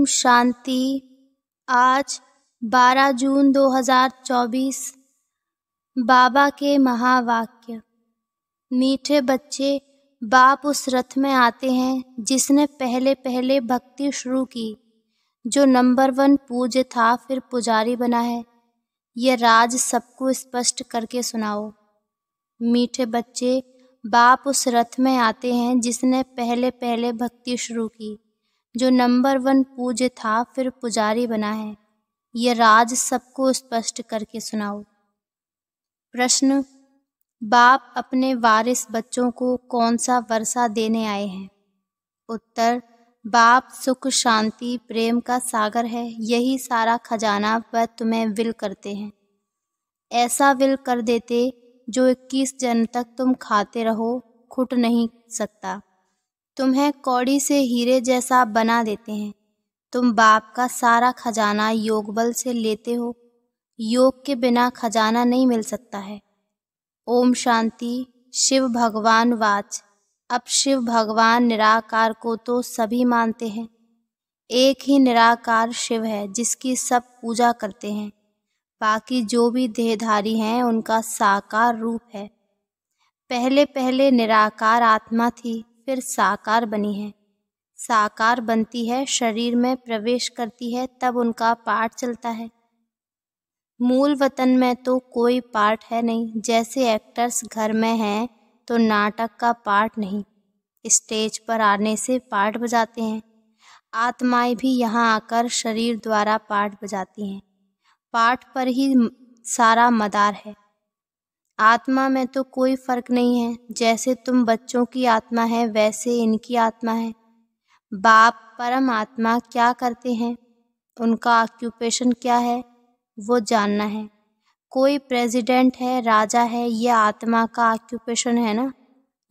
ओम शांति आज 12 जून 2024 बाबा के महावाक्य मीठे बच्चे बाप उस रथ में आते हैं जिसने पहले पहले भक्ति शुरू की जो नंबर वन पूज्य था फिर पुजारी बना है यह राज सबको स्पष्ट करके सुनाओ मीठे बच्चे बाप उस रथ में आते हैं जिसने पहले पहले भक्ति शुरू की जो नंबर वन पूज्य था फिर पुजारी बना है यह राज सबको स्पष्ट करके सुनाओ प्रश्न बाप अपने वारिस बच्चों को कौन सा वर्षा देने आए हैं उत्तर बाप सुख शांति प्रेम का सागर है यही सारा खजाना वह तुम्हें विल करते हैं ऐसा विल कर देते जो इक्कीस जन तक तुम खाते रहो खुट नहीं सकता तुम्हें कौड़ी से हीरे जैसा बना देते हैं तुम बाप का सारा खजाना योग बल से लेते हो योग के बिना खजाना नहीं मिल सकता है ओम शांति शिव भगवान वाच अब शिव भगवान निराकार को तो सभी मानते हैं एक ही निराकार शिव है जिसकी सब पूजा करते हैं बाकी जो भी देहधारी हैं उनका साकार रूप है पहले पहले निराकार आत्मा थी फिर साकार बनी है साकार बनती है शरीर में प्रवेश करती है तब उनका पाठ चलता है मूल वतन में तो कोई पार्ट है नहीं जैसे एक्टर्स घर में हैं तो नाटक का पार्ट नहीं स्टेज पर आने से पार्ट बजाते हैं आत्माएं भी यहाँ आकर शरीर द्वारा पार्ट बजाती हैं पाठ पर ही सारा मदार है आत्मा में तो कोई फर्क नहीं है जैसे तुम बच्चों की आत्मा है वैसे इनकी आत्मा है बाप परम आत्मा क्या करते हैं उनका ऑक्यूपेशन क्या है वो जानना है कोई प्रेसिडेंट है राजा है यह आत्मा का ऑक्यूपेशन है ना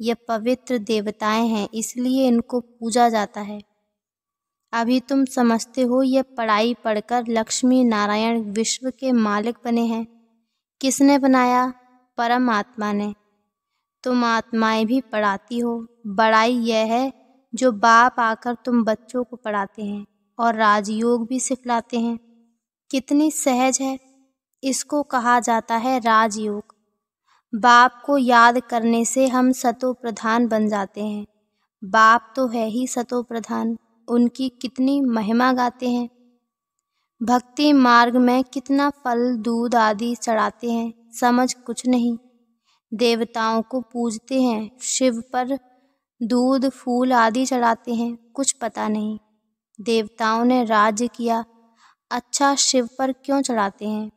ये पवित्र देवताएं हैं इसलिए इनको पूजा जाता है अभी तुम समझते हो ये पढ़ाई पढ़कर लक्ष्मी नारायण विश्व के मालिक बने हैं किसने बनाया परमात्मा ने तुम आत्माएं भी पढ़ाती हो बड़ाई यह है जो बाप आकर तुम बच्चों को पढ़ाते हैं और राजयोग भी सिखलाते हैं कितनी सहज है इसको कहा जाता है राजयोग बाप को याद करने से हम सतो प्रधान बन जाते हैं बाप तो है ही सतो प्रधान उनकी कितनी महिमा गाते हैं भक्ति मार्ग में कितना फल दूध आदि चढ़ाते हैं समझ कुछ नहीं देवताओं को पूजते हैं शिव पर दूध फूल आदि चढ़ाते हैं कुछ पता नहीं देवताओं ने राज्य किया अच्छा शिव पर क्यों चढ़ाते हैं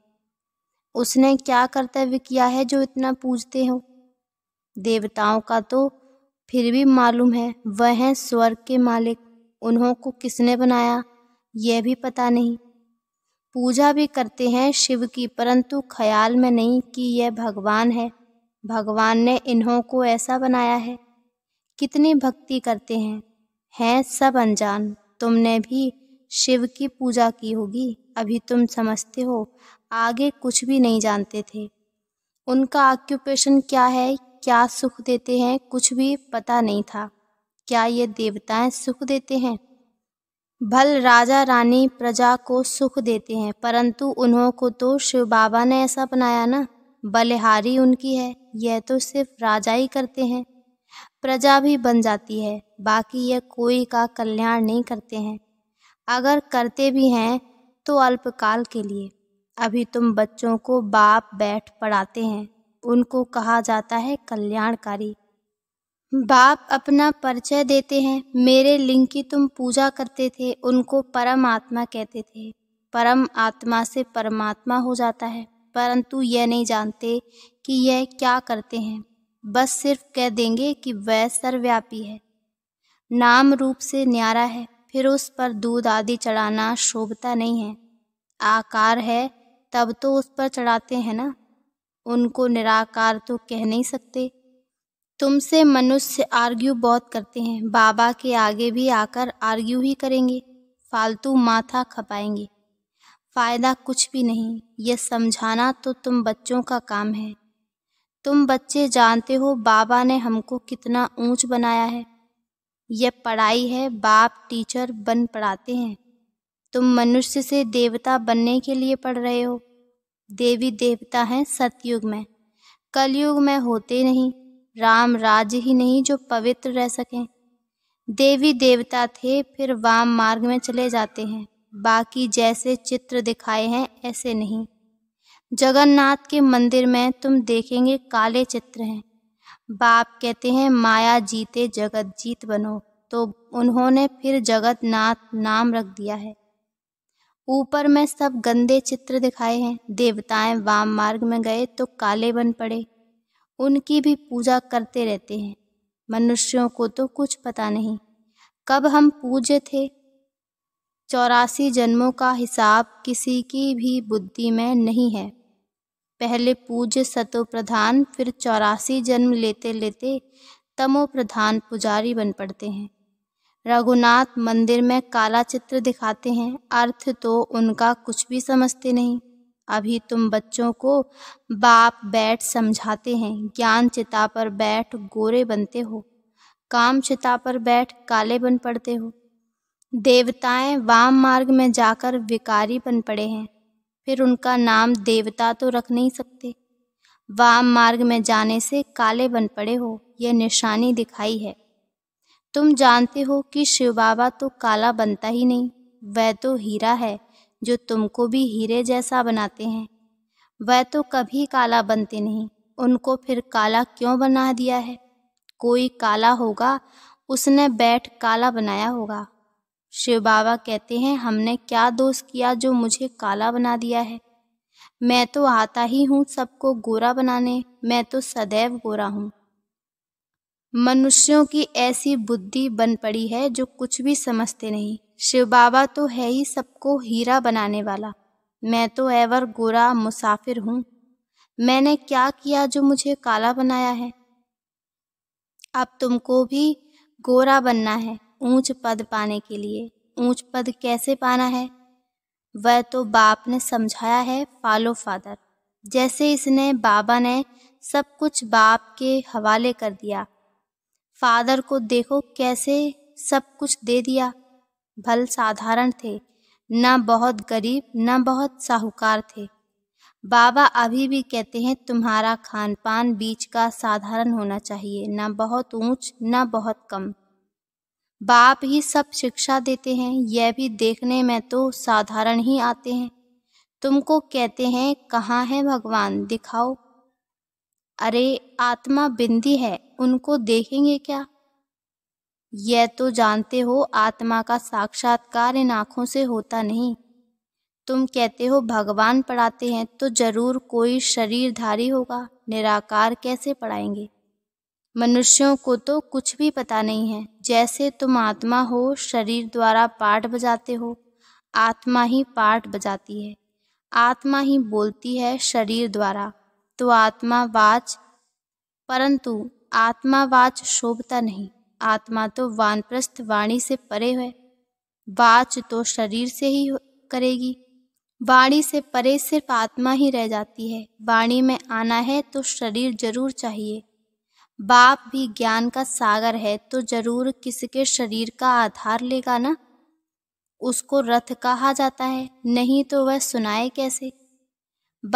उसने क्या कर्तव्य किया है जो इतना पूजते हो देवताओं का तो फिर भी मालूम है वह हैं स्वर्ग के मालिक उन्हों को किसने बनाया यह भी पता नहीं पूजा भी करते हैं शिव की परंतु ख्याल में नहीं कि यह भगवान है भगवान ने इन्हों को ऐसा बनाया है कितनी भक्ति करते हैं हैं सब अनजान तुमने भी शिव की पूजा की होगी अभी तुम समझते हो आगे कुछ भी नहीं जानते थे उनका ऑक्यूपेशन क्या है क्या सुख देते हैं कुछ भी पता नहीं था क्या ये देवताएं सुख देते हैं भल राजा रानी प्रजा को सुख देते हैं परंतु उन्हों को तो शिव बाबा ने ऐसा बनाया ना बलिहारी उनकी है यह तो सिर्फ राजा ही करते हैं प्रजा भी बन जाती है बाकी यह कोई का कल्याण नहीं करते हैं अगर करते भी हैं तो अल्पकाल के लिए अभी तुम बच्चों को बाप बैठ पढ़ाते हैं उनको कहा जाता है कल्याणकारी बाप अपना परिचय देते हैं मेरे लिंग की तुम पूजा करते थे उनको परम आत्मा कहते थे परम आत्मा से परमात्मा हो जाता है परंतु यह नहीं जानते कि यह क्या करते हैं बस सिर्फ कह देंगे कि वह सर्वव्यापी है नाम रूप से न्यारा है फिर उस पर दूध आदि चढ़ाना शोभता नहीं है आकार है तब तो उस पर चढ़ाते हैं ना उनको निराकार तो कह नहीं सकते तुमसे मनुष्य आर्ग्यू बहुत करते हैं बाबा के आगे भी आकर आर्ग्यू ही करेंगे फालतू माथा खपाएंगे फ़ायदा कुछ भी नहीं यह समझाना तो तुम बच्चों का काम है तुम बच्चे जानते हो बाबा ने हमको कितना ऊंच बनाया है यह पढ़ाई है बाप टीचर बन पढ़ाते हैं तुम मनुष्य से देवता बनने के लिए पढ़ रहे हो देवी देवता हैं सतयुग में कलयुग में होते नहीं राम राज ही नहीं जो पवित्र रह सकें देवी देवता थे फिर वाम मार्ग में चले जाते हैं बाकी जैसे चित्र दिखाए हैं ऐसे नहीं जगन्नाथ के मंदिर में तुम देखेंगे काले चित्र हैं बाप कहते हैं माया जीते जगत जीत बनो तो उन्होंने फिर जगतनाथ नाम रख दिया है ऊपर में सब गंदे चित्र दिखाए हैं देवताएं वाम मार्ग में गए तो काले बन पड़े उनकी भी पूजा करते रहते हैं मनुष्यों को तो कुछ पता नहीं कब हम पूज्य थे चौरासी जन्मों का हिसाब किसी की भी बुद्धि में नहीं है पहले पूज्य सतो प्रधान फिर चौरासी जन्म लेते लेते तमो प्रधान पुजारी बन पड़ते हैं रघुनाथ मंदिर में काला चित्र दिखाते हैं अर्थ तो उनका कुछ भी समझते नहीं अभी तुम बच्चों को बाप बैठ समझाते हैं ज्ञान चिता पर बैठ गोरे बनते हो काम चिता पर बैठ काले बन पड़ते हो देवताएं वाम मार्ग में जाकर विकारी बन पड़े हैं फिर उनका नाम देवता तो रख नहीं सकते वाम मार्ग में जाने से काले बन पड़े हो यह निशानी दिखाई है तुम जानते हो कि शिव बाबा तो काला बनता ही नहीं वह तो हीरा है जो तुमको भी हीरे जैसा बनाते हैं वह तो कभी काला बनते नहीं उनको फिर काला क्यों बना दिया है कोई काला होगा उसने बैठ काला बनाया होगा शिव बाबा कहते हैं हमने क्या दोष किया जो मुझे काला बना दिया है मैं तो आता ही हूँ सबको गोरा बनाने मैं तो सदैव गोरा हूँ मनुष्यों की ऐसी बुद्धि बन पड़ी है जो कुछ भी समझते नहीं शिव बाबा तो है ही सबको हीरा बनाने वाला मैं तो एवर गोरा मुसाफिर हूँ मैंने क्या किया जो मुझे काला बनाया है अब तुमको भी गोरा बनना है ऊंच पद पाने के लिए ऊंच पद कैसे पाना है वह तो बाप ने समझाया है फालो फादर जैसे इसने बाबा ने सब कुछ बाप के हवाले कर दिया फादर को देखो कैसे सब कुछ दे दिया भल साधारण थे न बहुत गरीब न बहुत साहूकार थे बाबा अभी भी कहते हैं तुम्हारा खान पान बीच का साधारण होना चाहिए न बहुत ऊंच न बहुत कम बाप ही सब शिक्षा देते हैं यह भी देखने में तो साधारण ही आते हैं तुमको कहते हैं कहाँ है भगवान दिखाओ अरे आत्मा बिंदी है उनको देखेंगे क्या यह तो जानते हो आत्मा का साक्षात्कार इन आँखों से होता नहीं तुम कहते हो भगवान पढ़ाते हैं तो जरूर कोई शरीरधारी होगा निराकार कैसे पढ़ाएंगे मनुष्यों को तो कुछ भी पता नहीं है जैसे तुम आत्मा हो शरीर द्वारा पाठ बजाते हो आत्मा ही पाठ बजाती है आत्मा ही बोलती है शरीर द्वारा तो आत्मा वाच परंतु आत्मा वाच शोभता नहीं आत्मा तो वानप्रस्थ वाणी से परे है वाच तो शरीर से ही करेगी वाणी से परे सिर्फ आत्मा ही रह जाती है वाणी में आना है तो शरीर जरूर चाहिए बाप भी ज्ञान का सागर है तो जरूर किसके शरीर का आधार लेगा ना उसको रथ कहा जाता है नहीं तो वह सुनाए कैसे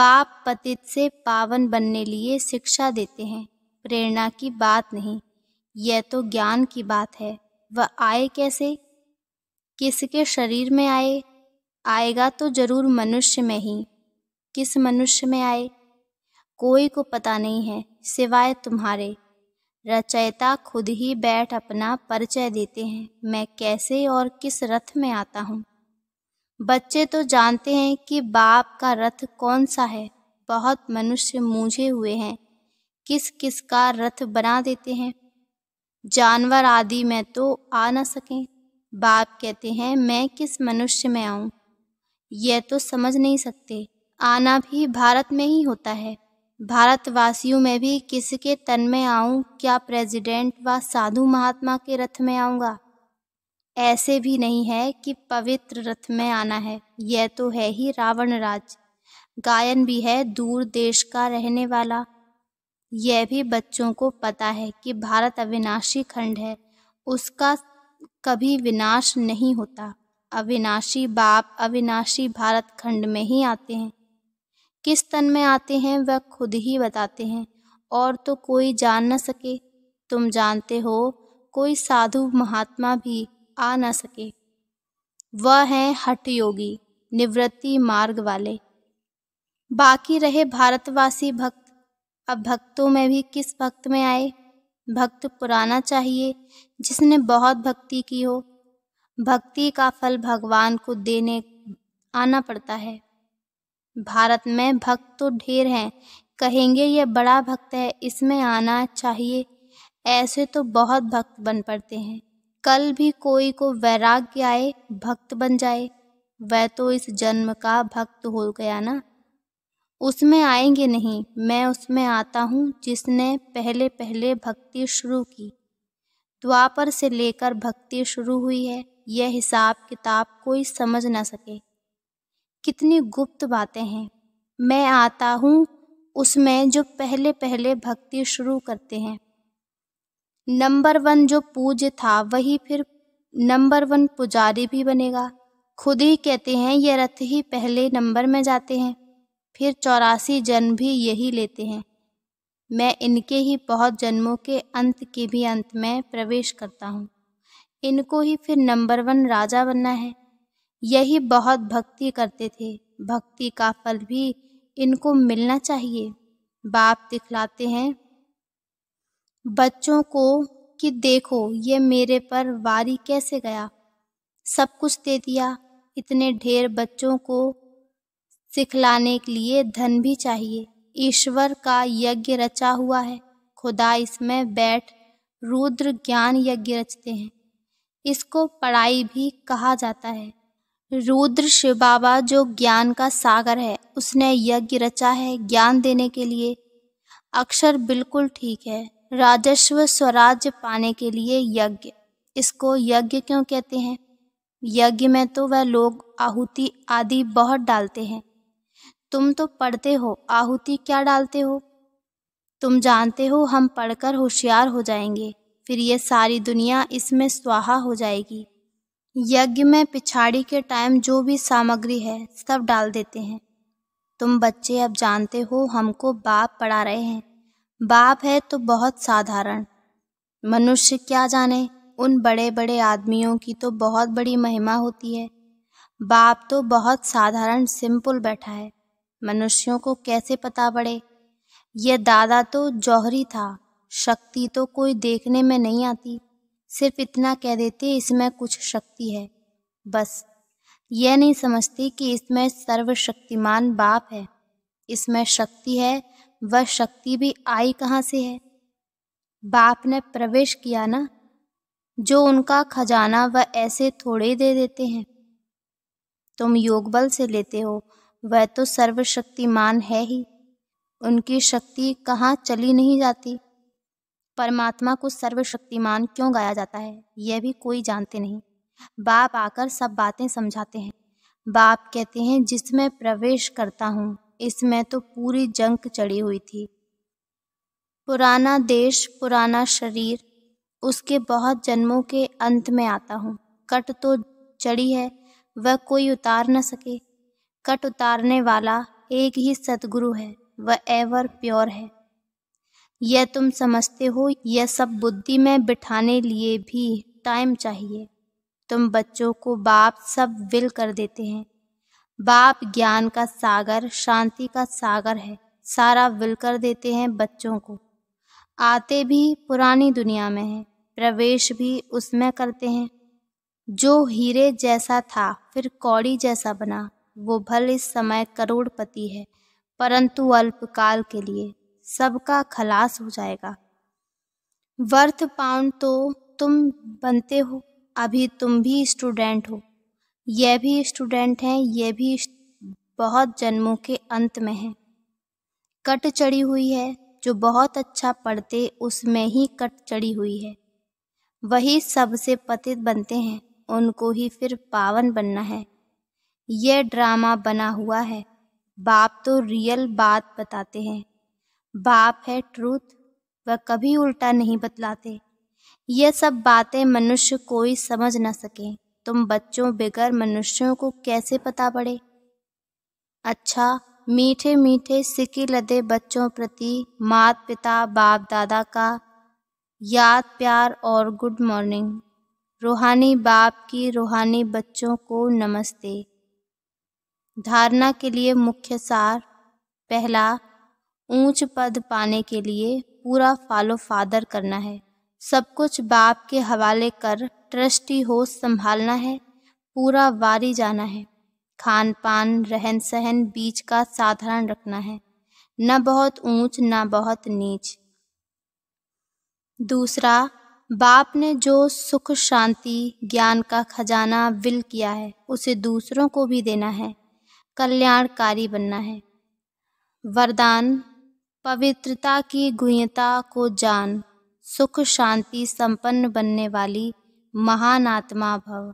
बाप पतित से पावन बनने लिए शिक्षा देते हैं प्रेरणा की बात नहीं यह तो ज्ञान की बात है वह आए कैसे किसके शरीर में आए आएगा तो जरूर मनुष्य में ही किस मनुष्य में आए कोई को पता नहीं है सिवाय तुम्हारे रचयिता खुद ही बैठ अपना परिचय देते हैं मैं कैसे और किस रथ में आता हूँ बच्चे तो जानते हैं कि बाप का रथ कौन सा है बहुत मनुष्य मूझे हुए हैं किस किस का रथ बना देते हैं जानवर आदि में तो आ न सकें बाप कहते हैं मैं किस मनुष्य में आऊँ यह तो समझ नहीं सकते आना भी भारत में ही होता है भारतवासियों में भी किसके तन में आऊँ क्या प्रेसिडेंट व साधु महात्मा के रथ में आऊँगा ऐसे भी नहीं है कि पवित्र रथ में आना है यह तो है ही रावण राज गायन भी है दूर देश का रहने वाला यह भी बच्चों को पता है कि भारत अविनाशी खंड है उसका कभी विनाश नहीं होता अविनाशी बाप अविनाशी भारत खंड में ही आते हैं किस तन में आते हैं वह खुद ही बताते हैं और तो कोई जान न सके तुम जानते हो कोई साधु महात्मा भी आ न सके वह हैं हठ योगी निवृत्ति मार्ग वाले बाकी रहे भारतवासी भक्त अब भक्तों में भी किस भक्त में आए भक्त पुराना चाहिए जिसने बहुत भक्ति की हो भक्ति का फल भगवान को देने आना पड़ता है भारत में भक्त तो ढेर हैं कहेंगे ये बड़ा भक्त है इसमें आना चाहिए ऐसे तो बहुत भक्त बन पड़ते हैं कल भी कोई को वैराग्य आए भक्त बन जाए वह तो इस जन्म का भक्त हो गया ना उसमें आएंगे नहीं मैं उसमें आता हूँ जिसने पहले पहले भक्ति शुरू की द्वापर से लेकर भक्ति शुरू हुई है यह हिसाब किताब कोई समझ ना सके कितनी गुप्त बातें हैं मैं आता हूँ उसमें जो पहले पहले भक्ति शुरू करते हैं नंबर वन जो पूज्य था वही फिर नंबर वन पुजारी भी बनेगा खुद ही कहते हैं ये रथ ही पहले नंबर में जाते हैं फिर चौरासी जन्म भी यही लेते हैं मैं इनके ही बहुत जन्मों के अंत के भी अंत में प्रवेश करता हूँ इनको ही फिर नंबर वन राजा बनना है यही बहुत भक्ति करते थे भक्ति का फल भी इनको मिलना चाहिए बाप दिखलाते हैं बच्चों को कि देखो ये मेरे पर वारी कैसे गया सब कुछ दे दिया इतने ढेर बच्चों को सिखलाने के लिए धन भी चाहिए ईश्वर का यज्ञ रचा हुआ है खुदा इसमें बैठ रुद्र ज्ञान यज्ञ रचते हैं इसको पढ़ाई भी कहा जाता है रुद्र शिव बाबा जो ज्ञान का सागर है उसने यज्ञ रचा है ज्ञान देने के लिए अक्षर बिल्कुल ठीक है राजस्व स्वराज्य पाने के लिए यज्ञ इसको यज्ञ क्यों कहते हैं यज्ञ में तो वह लोग आहुति आदि बहुत डालते हैं तुम तो पढ़ते हो आहुति क्या डालते हो तुम जानते हो हम पढ़कर होशियार हो जाएंगे फिर ये सारी दुनिया इसमें स्वाहा हो जाएगी यज्ञ में पिछाड़ी के टाइम जो भी सामग्री है सब डाल देते हैं तुम बच्चे अब जानते हो हमको बाप पढ़ा रहे हैं बाप है तो बहुत साधारण मनुष्य क्या जाने उन बड़े बड़े आदमियों की तो बहुत बड़ी महिमा होती है बाप तो बहुत साधारण सिंपल बैठा है मनुष्यों को कैसे पता पड़े यह दादा तो जौहरी था शक्ति तो कोई देखने में नहीं आती सिर्फ इतना कह देते इसमें कुछ शक्ति है बस यह नहीं समझते कि इसमें सर्वशक्तिमान बाप है इसमें शक्ति है वह शक्ति भी आई कहाँ से है बाप ने प्रवेश किया ना जो उनका खजाना वह ऐसे थोड़े दे देते हैं तुम योग बल से लेते हो वह तो सर्वशक्तिमान है ही उनकी शक्ति कहाँ चली नहीं जाती परमात्मा को सर्वशक्तिमान क्यों गाया जाता है यह भी कोई जानते नहीं बाप आकर सब बातें समझाते हैं बाप कहते हैं जिसमें प्रवेश करता हूँ इसमें तो पूरी जंक चढ़ी हुई थी पुराना देश पुराना शरीर उसके बहुत जन्मों के अंत में आता हूँ कट तो चढ़ी है वह कोई उतार न सके कट उतारने वाला एक ही सतगुरु है वह एवर प्योर है यह तुम समझते हो यह सब बुद्धि में बिठाने लिए भी टाइम चाहिए तुम बच्चों को बाप सब विल कर देते हैं बाप ज्ञान का सागर शांति का सागर है सारा विल कर देते हैं बच्चों को आते भी पुरानी दुनिया में है प्रवेश भी उसमें करते हैं जो हीरे जैसा था फिर कौड़ी जैसा बना वो भले इस समय करोड़पति है परंतु अल्पकाल के लिए सबका खलास हो जाएगा वर्थ पाउंड तो तुम बनते हो अभी तुम भी स्टूडेंट हो यह भी स्टूडेंट हैं यह भी बहुत जन्मों के अंत में है कट चढ़ी हुई है जो बहुत अच्छा पढ़ते उसमें ही कट चढ़ी हुई है वही सबसे पतित बनते हैं उनको ही फिर पावन बनना है यह ड्रामा बना हुआ है बाप तो रियल बात बताते हैं बाप है ट्रूथ वह कभी उल्टा नहीं बतलाते यह सब बातें मनुष्य कोई समझ ना सके तुम बच्चों बगैर मनुष्यों को कैसे पता पड़े अच्छा मीठे मीठे सिकी लदे बच्चों प्रति मात पिता बाप दादा का याद प्यार और गुड मॉर्निंग रूहानी बाप की रूहानी बच्चों को नमस्ते धारणा के लिए मुख्य सार पहला ऊंच पद पाने के लिए पूरा फालो फादर करना है सब कुछ बाप के हवाले कर ट्रस्टी हो संभालना है पूरा वारी जाना है खान पान रहन सहन बीच का साधारण रखना है न बहुत ऊंच न बहुत नीच दूसरा बाप ने जो सुख शांति ज्ञान का खजाना विल किया है उसे दूसरों को भी देना है कल्याणकारी बनना है वरदान पवित्रता की गुह्यता को जान सुख शांति संपन्न बनने वाली महान आत्मा भव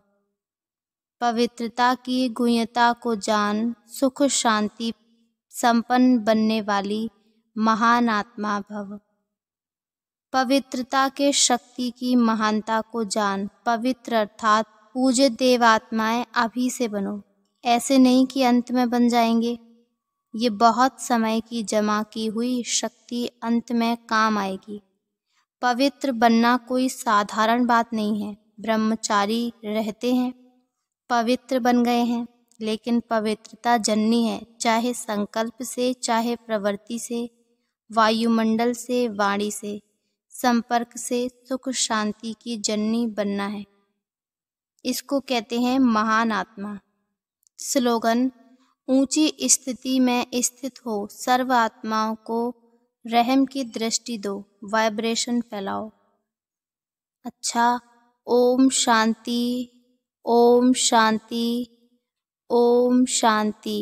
पवित्रता की गुह्यता को जान सुख शांति संपन्न बनने वाली महान आत्मा भव पवित्रता के शक्ति की महानता को जान पवित्र अर्थात पूज्य देवात्माएं अभी से बनो ऐसे नहीं कि अंत में बन जाएंगे ये बहुत समय की जमा की हुई शक्ति अंत में काम आएगी पवित्र बनना कोई साधारण बात नहीं है ब्रह्मचारी रहते हैं पवित्र बन गए हैं लेकिन पवित्रता जननी है चाहे संकल्प से चाहे प्रवृत्ति से वायुमंडल से वाणी से संपर्क से सुख शांति की जननी बनना है इसको कहते हैं महान आत्मा स्लोगन ऊंची स्थिति में स्थित हो सर्व आत्माओं को रहम की दृष्टि दो वाइब्रेशन फैलाओ अच्छा ओम शांति ओम शांति ओम शांति